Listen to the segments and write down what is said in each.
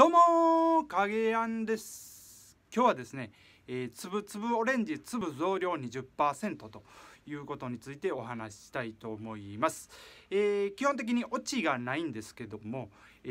どうも影やんです今日はですね、えー、粒々オレンジ粒増量20%ということについてお話ししたいと思います、えー、基本的にオチがないんですけども、え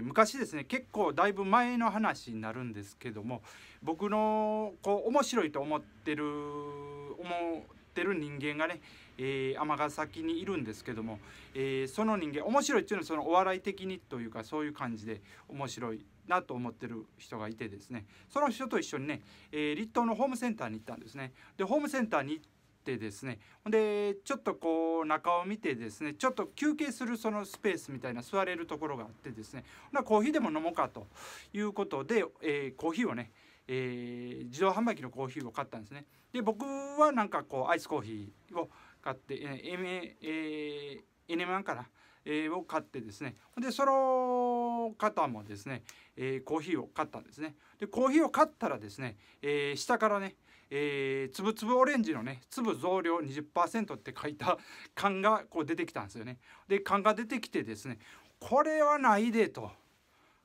ー、昔ですね結構だいぶ前の話になるんですけども僕のこう面白いと思ってる思ってる人間がね尼、えー、崎にいるんですけども、えー、その人間面白いっていうのはそのお笑い的にというかそういう感じで面白いなと思ってる人がいてですねその人と一緒にね、えー、立東のホームセンターに行ったんですね。でホームセンターにっですねでちょっとこう中を見てですねちょっと休憩するそのスペースみたいな座れるところがあってですねコーヒーでも飲もうかということで、えー、コーヒーをねえー、自動販売機のコーヒーを買ったんですねで僕はなんかこうアイスコーヒーを買って、えー、NM1 から、えー、を買ってですねでその方もですね、えー、コーヒーを買ったんですねでコーヒーを買ったらですね、えー、下からねえー、粒粒オレンジのね粒増量20%って書いた 缶がこう出てきたんですよね。で缶が出てきてですねこれはないでと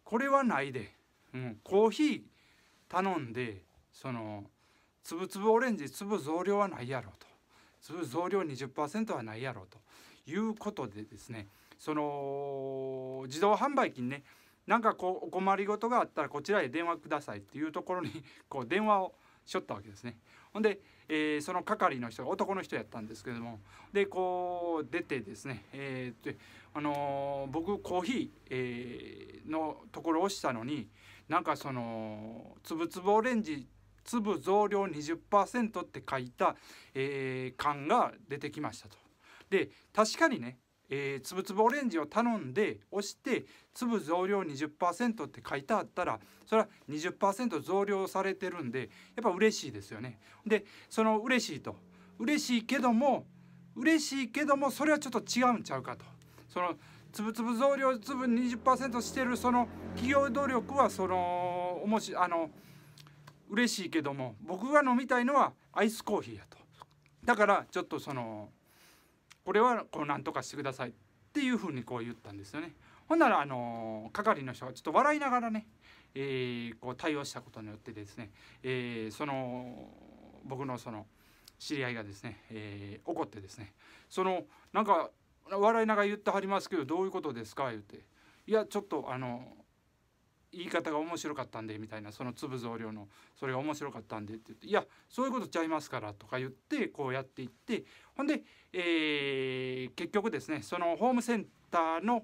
これはないで、うん、コーヒー頼んでその粒々オレンジ粒増量はないやろうと粒増量20%はないやろうということでですねその自動販売機にねなんかこうお困りごとがあったらこちらへ電話くださいっていうところに こう電話をしょったわけですね。ほんで、えー、その係の人が男の人やったんですけどもでこう出てですね、えー、であのー、僕コーヒー、えー、のところをしたのになんかその粒々オレンジ粒増量20%って書いた、えー、缶が出てきましたと。で確かにね、えー、つぶつぶオレンジを頼んで押して粒増量20%って書いてあったらそれは20%増量されてるんでやっぱ嬉しいですよね。でその嬉しいと嬉しいけども嬉しいけどもそれはちょっと違うんちゃうかと。そのつぶつぶ増量粒20%してるその企業努力はそのおもしあの嬉しいけども僕が飲みたいのはアイスコーヒーやとだからちょっとそのこれはこう何とかしてくださいっていうふうにこう言ったんですよねほんならあの係の人がちょっと笑いながらね、えー、こう対応したことによってですね、えー、その僕のその知り合いがですね、えー、怒ってですねそのなんか笑いながら言ってはりますけどどういうことですか?」言うて「いやちょっとあの言い方が面白かったんで」みたいなその粒増量のそれが面白かったんでって言って「いやそういうことちゃいますから」とか言ってこうやっていってほんで、えー、結局ですねそのホームセンターの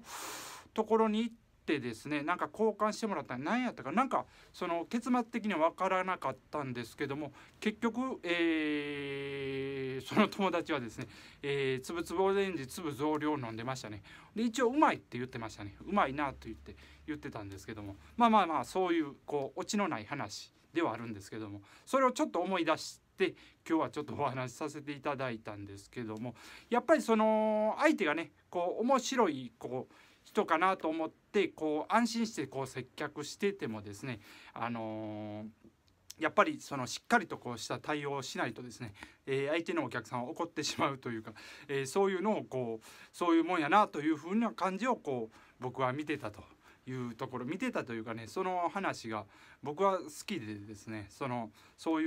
ところに行ってってですねなんか交換してもらったら何やったかなんかその結末的には分からなかったんですけども結局、えー、その友達はですね、えー、粒々オレンジ粒増量飲んでましたねで一応うまいって言ってましたねうまいなと言って言ってたんですけどもまあまあまあそういうこうオチのない話ではあるんですけどもそれをちょっと思い出して今日はちょっとお話しさせていただいたんですけどもやっぱりその相手がねこう面白いこう人かなと思ってこう安心してこう接客しててもですねあのーやっぱりそのしっかりとこうした対応をしないとですね、えー、相手のお客さんは怒ってしまうというか、えー、そういうのをこうそういうもんやなというふうな感じをこう僕は見てたというところ見てたというかねその話が僕は好きでですねそのそうい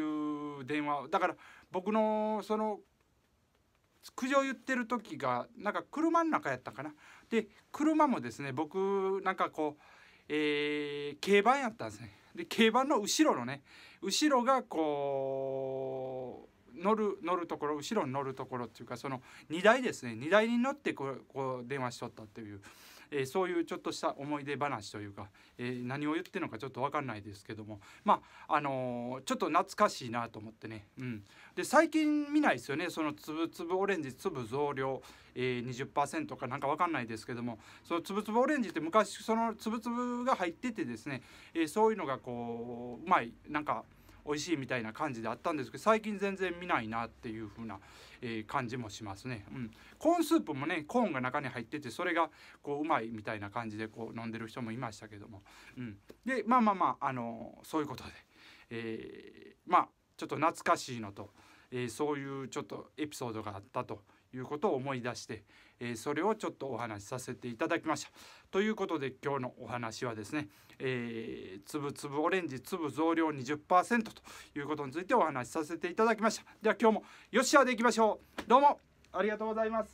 う電話だから僕のその苦情言ってる時がなんか車の中やったかなで車もですね僕なんかこう、えー、競馬やったんですねで競馬の後ろのね後ろがこう乗る乗るところ後ろに乗るところっていうかその荷台ですね荷台に乗ってこうこう電話しとったっていう、えー、そういうちょっとした思い出話というか、えー、何を言ってるのかちょっと分かんないですけどもまああのー、ちょっと懐かしいなと思ってね、うん、で最近見ないですよねその粒々オレンジ粒増量、えー、20%かなんか分かんないですけどもその粒々オレンジって昔その粒々が入っててですね、えそういうのがこううまいなんか。美味しいみたいな感じであったんですけど最近全然見ないなっていう風な、え感じもしますね、うん、コーンスープもねコーンが中に入っててそれがこううまいみたいな感じでこう飲んでる人もいましたけども、うん、でまあまあまあ、あのそういうことで、えー、まあちょっと懐かしいのと、えー、そういうちょっとエピソードがあったということを思い出して、えー、それをちょっとお話しさせていただきました。ということで今日のお話はですね、えー、粒々オレンジ粒増量20%ということについてお話しさせていただきました。では今日もよしゃでいきましょう。どうもありがとうございます。